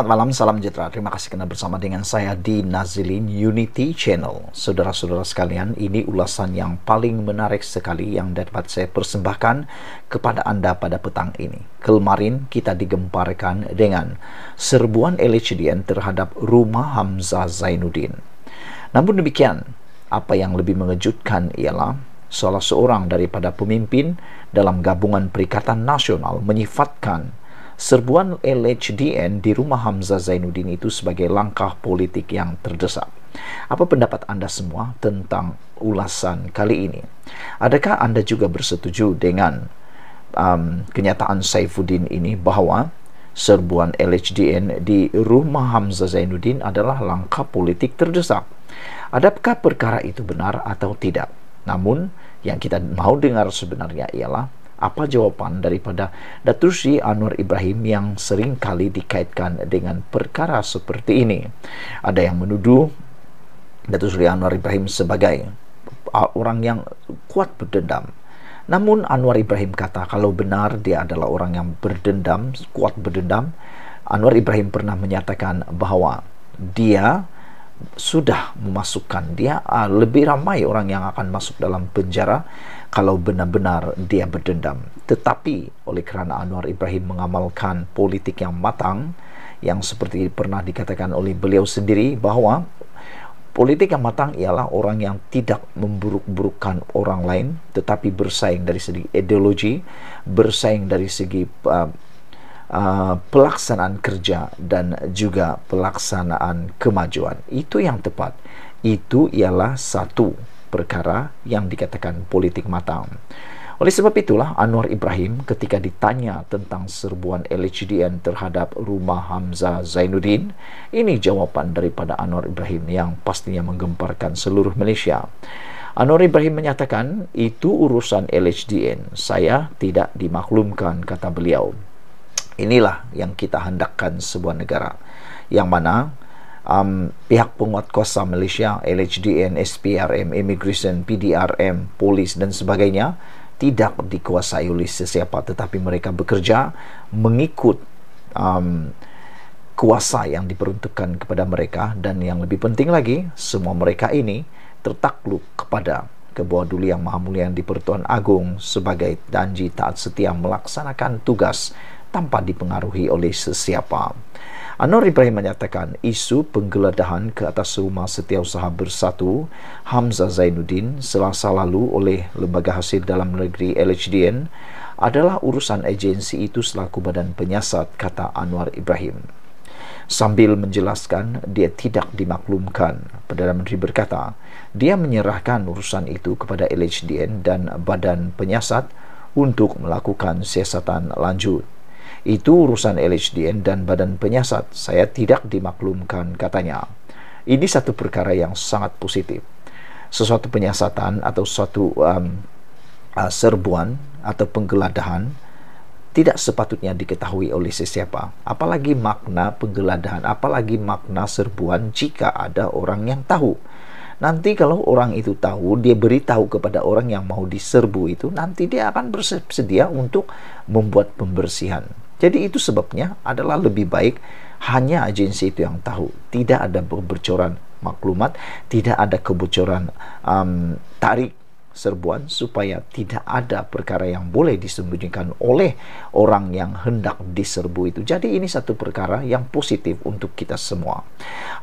Selamat malam, salam sejahtera. Terima kasih kena bersama dengan saya di Nazilin Unity Channel. Saudara-saudara sekalian, ini ulasan yang paling menarik sekali yang dapat saya persembahkan kepada anda pada petang ini. Kemarin kita digemparkan dengan serbuan LHDN terhadap rumah Hamzah Zainuddin. Namun demikian, apa yang lebih mengejutkan ialah salah seorang daripada pemimpin dalam gabungan Perikatan Nasional menyifatkan Serbuan LHDN di rumah Hamzah Zainuddin itu sebagai langkah politik yang terdesak. Apa pendapat Anda semua tentang ulasan kali ini? Adakah Anda juga bersetuju dengan um, kenyataan Saifuddin ini bahwa serbuan LHDN di rumah Hamzah Zainuddin adalah langkah politik terdesak? Adakah perkara itu benar atau tidak? Namun, yang kita mau dengar sebenarnya ialah apa jawaban daripada Datu Sri Anwar Ibrahim yang sering kali dikaitkan dengan perkara seperti ini? Ada yang menuduh Datu Sri Anwar Ibrahim sebagai uh, orang yang kuat berdendam. Namun Anwar Ibrahim kata kalau benar dia adalah orang yang berdendam, kuat berdendam, Anwar Ibrahim pernah menyatakan bahwa dia sudah memasukkan dia uh, lebih ramai orang yang akan masuk dalam penjara kalau benar-benar dia berdendam. Tetapi oleh kerana Anwar Ibrahim mengamalkan politik yang matang yang seperti pernah dikatakan oleh beliau sendiri bahawa politik yang matang ialah orang yang tidak memburuk-burukkan orang lain tetapi bersaing dari segi ideologi, bersaing dari segi uh, uh, pelaksanaan kerja dan juga pelaksanaan kemajuan. Itu yang tepat. Itu ialah satu perkara yang dikatakan politik matang. Oleh sebab itulah Anwar Ibrahim ketika ditanya tentang serbuan LHDN terhadap rumah Hamzah Zainuddin, ini jawapan daripada Anwar Ibrahim yang pastinya menggemparkan seluruh Malaysia. Anwar Ibrahim menyatakan itu urusan LHDN, saya tidak dimaklumkan kata beliau. Inilah yang kita hendakkan sebuah negara yang mana um, pihak penguat kuasa Malaysia, LHDN, SPRM, Immigration, PDRM, Polis dan sebagainya tidak dikuasai oleh sesiapa tetapi mereka bekerja mengikut um, kuasa yang diperuntukkan kepada mereka dan yang lebih penting lagi semua mereka ini tertakluk kepada kebuah duli yang maha mulia yang di Agung sebagai danji taat setia melaksanakan tugas tanpa dipengaruhi oleh sesiapa. Anwar Ibrahim menyatakan isu penggeledahan ke atas rumah setiausaha bersatu Hamzah Zainuddin selasa lalu oleh Lembaga Hasil Dalam Negeri LHDN adalah urusan agensi itu selaku badan penyiasat kata Anwar Ibrahim. Sambil menjelaskan dia tidak dimaklumkan, Perdana Menteri berkata dia menyerahkan urusan itu kepada LHDN dan badan penyiasat untuk melakukan siasatan lanjut. Itu urusan LHDN dan badan penyiasat. Saya tidak dimaklumkan, katanya. Ini satu perkara yang sangat positif. Sesuatu penyiasatan atau suatu um, uh, serbuan atau penggeledahan tidak sepatutnya diketahui oleh sesiapa, apalagi makna penggeledahan, apalagi makna serbuan jika ada orang yang tahu. Nanti kalau orang itu tahu, dia beritahu kepada orang yang mau diserbu itu, nanti dia akan bersedia untuk membuat pembersihan. Jadi itu sebabnya adalah lebih baik hanya agensi itu yang tahu. Tidak ada bocoran maklumat, tidak ada kebocoran um, tarik serbuan supaya tidak ada perkara yang boleh disembunyikan oleh orang yang hendak diserbu itu. Jadi ini satu perkara yang positif untuk kita semua.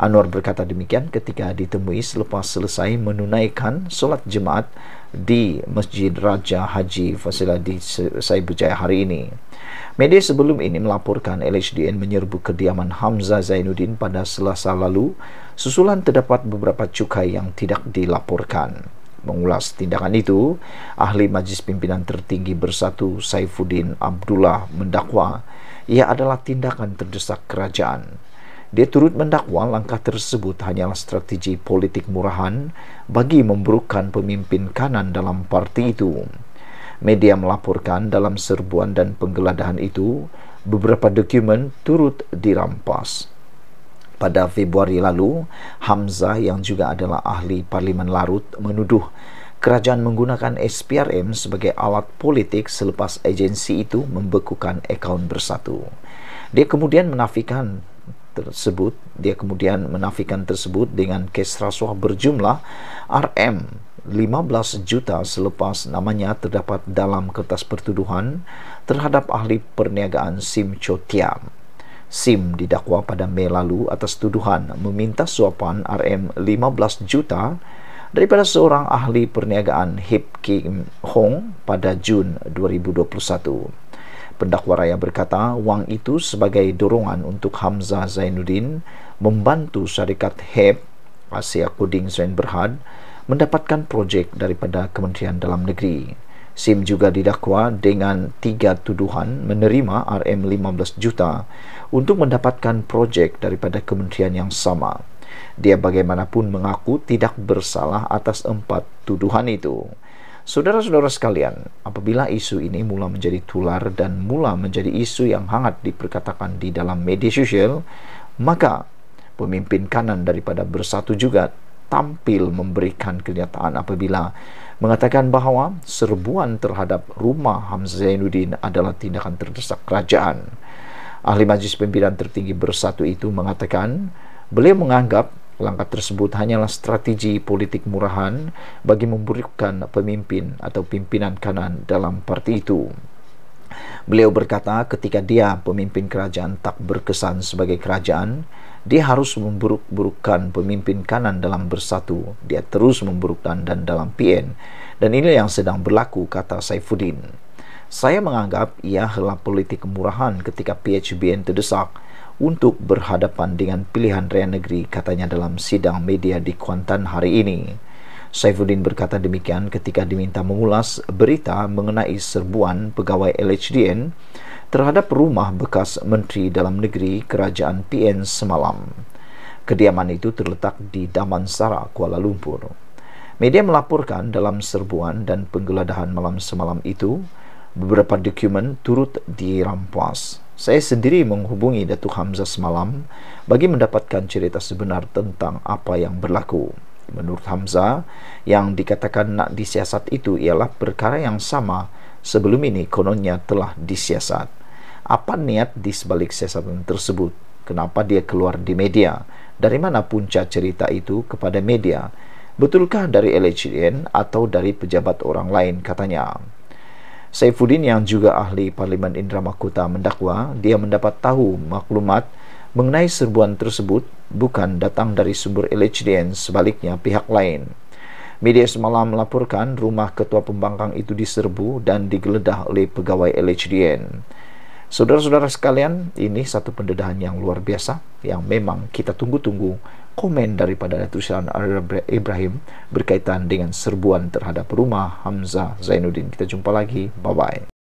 Anwar berkata demikian ketika ditemui selepas selesai menunaikan solat jemaat di Masjid Raja Haji Fasilah di Saibujaya hari ini. Media sebelum ini melaporkan LHDN menyerbu kediaman Hamzah Zainuddin pada selasa lalu susulan terdapat beberapa cukai yang tidak dilaporkan mengulas tindakan itu, ahli Majlis Pimpinan Tertinggi Bersatu Saifuddin Abdullah mendakwa ia adalah tindakan terdesak kerajaan. Dia turut mendakwa langkah tersebut hanyalah strategi politik murahan bagi memburukkan pemimpin kanan dalam parti itu. Media melaporkan dalam serbuan dan penggeladahan itu, beberapa dokumen turut dirampas. pada Februari lalu, Hamzah yang juga adalah ahli parlimen Larut menuduh kerajaan menggunakan SPRM sebagai alat politik selepas agensi itu membekukan akaun bersatu. Dia kemudian menafikan tersebut, dia kemudian menafikan tersebut dengan kes rasuah berjumlah RM 15 juta selepas namanya terdapat dalam kertas pertuduhan terhadap ahli perniagaan Sim Chotiam. Sim didakwa pada Mei lalu atas tuduhan meminta suapan RM15 juta daripada seorang ahli perniagaan Hip Kim Hong pada Jun 2021. Pendakwa raya berkata wang itu sebagai dorongan untuk Hamzah Zainuddin membantu syarikat HEP Asia Kuding Zain Berhad mendapatkan projek daripada Kementerian Dalam Negeri. Sim juga didakwa dengan tiga tuduhan menerima RM 15 juta untuk mendapatkan proyek daripada kementerian yang sama. Dia bagaimanapun mengaku tidak bersalah atas empat tuduhan itu. Saudara-saudara sekalian, apabila isu ini mula menjadi tular dan mula menjadi isu yang hangat diperkatakan di dalam media sosial, maka pemimpin kanan daripada bersatu juga tampil memberikan kenyataan apabila mengatakan bahawa serbuan terhadap rumah Hamzah Zainuddin adalah tindakan terdesak kerajaan. Ahli Majlis Pimpinan Tertinggi Bersatu itu mengatakan beliau menganggap langkah tersebut hanyalah strategi politik murahan bagi memburukkan pemimpin atau pimpinan kanan dalam parti itu. Beliau berkata ketika dia pemimpin kerajaan tak berkesan sebagai kerajaan, dia harus memburuk-burukkan pemimpin kanan dalam bersatu. Dia terus memburukkan dan dalam PN. Dan ini yang sedang berlaku, kata Saifuddin. Saya menganggap ia adalah politik kemurahan ketika PHBN terdesak untuk berhadapan dengan pilihan raya negeri, katanya dalam sidang media di Kuantan hari ini. Saifuddin berkata demikian ketika diminta mengulas berita mengenai serbuan pegawai LHDN terhadap rumah bekas Menteri Dalam Negeri Kerajaan PN semalam. Kediaman itu terletak di Damansara, Kuala Lumpur. Media melaporkan dalam serbuan dan penggeledahan malam semalam itu, beberapa dokumen turut dirampas. Saya sendiri menghubungi Datuk Hamzah semalam bagi mendapatkan cerita sebenar tentang apa yang berlaku. Menurut Hamzah, yang dikatakan nak disiasat itu ialah perkara yang sama sebelum ini kononnya telah disiasat. Apa niat di sebalik siasatan tersebut? Kenapa dia keluar di media? Dari mana punca cerita itu kepada media? Betulkah dari LHDN atau dari pejabat orang lain katanya? Saifuddin yang juga ahli Parlimen Indramakuta mendakwa dia mendapat tahu maklumat mengenai serbuan tersebut bukan datang dari sumber LHDN sebaliknya pihak lain. Media semalam melaporkan rumah ketua pembangkang itu diserbu dan digeledah oleh pegawai LHDN. Saudara-saudara sekalian, ini satu pendedahan yang luar biasa yang memang kita tunggu-tunggu komen daripada Datuk Tuan Ibrahim berkaitan dengan serbuan terhadap rumah Hamzah Zainuddin. Kita jumpa lagi. Bye-bye.